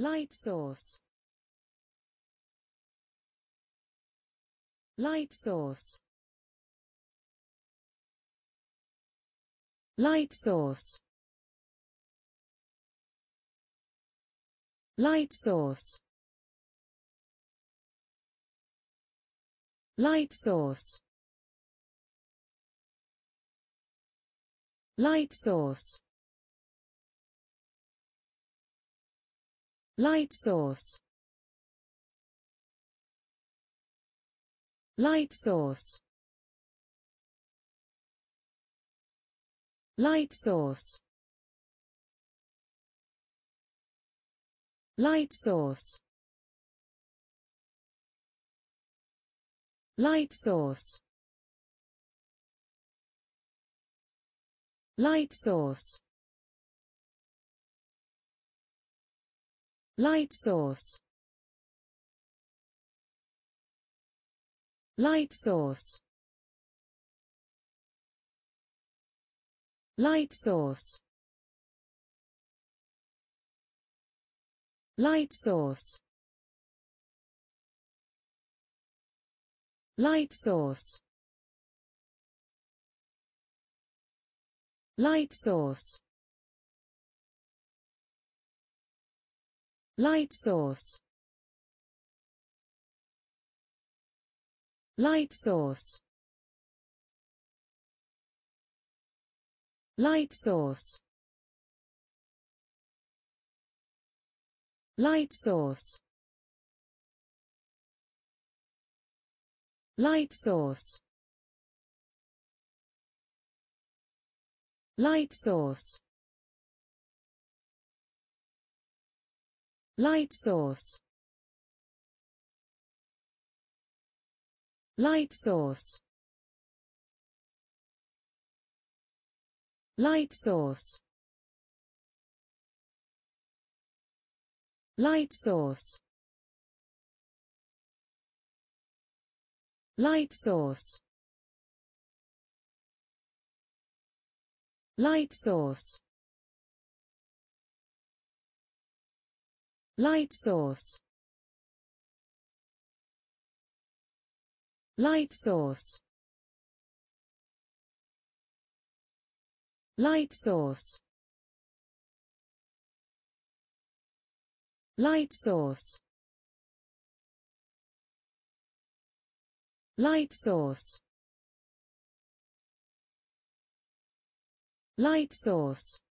Light source Light source Light source Light source Light source Light source Light source Light source Light source Light source Light source Light source Light source Light source Light source Light source Light source Light source Light source Light source Light source Light source Light source Light source Light source Light source Light source Light source Light source Light source Light source Light source Light source Light source Light source Light source